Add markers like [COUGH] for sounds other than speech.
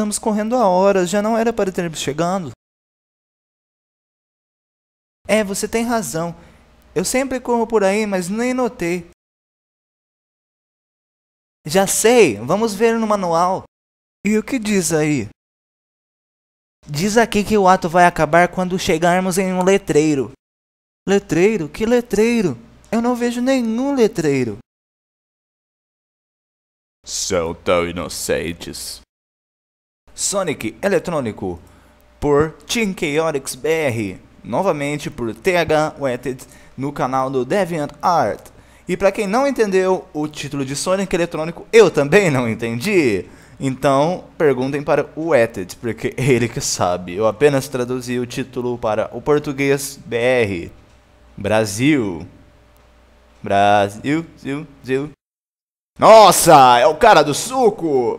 Estamos correndo a horas, já não era para termos chegando. É, você tem razão. Eu sempre corro por aí, mas nem notei. Já sei, vamos ver no manual. E o que diz aí? Diz aqui que o ato vai acabar quando chegarmos em um letreiro. Letreiro? Que letreiro? Eu não vejo nenhum letreiro. São tão inocentes. Sonic Eletrônico, por Team Chaotix BR, novamente por TH Wetted no canal do Deviant Art. E para quem não entendeu o título de Sonic Eletrônico, eu também não entendi. Então, perguntem para o Wetted, porque [LAUGHS] ele que sabe. Eu apenas traduzi o título para o português BR. Brasil. Brasil, zil, zil. Nossa, é o cara do suco!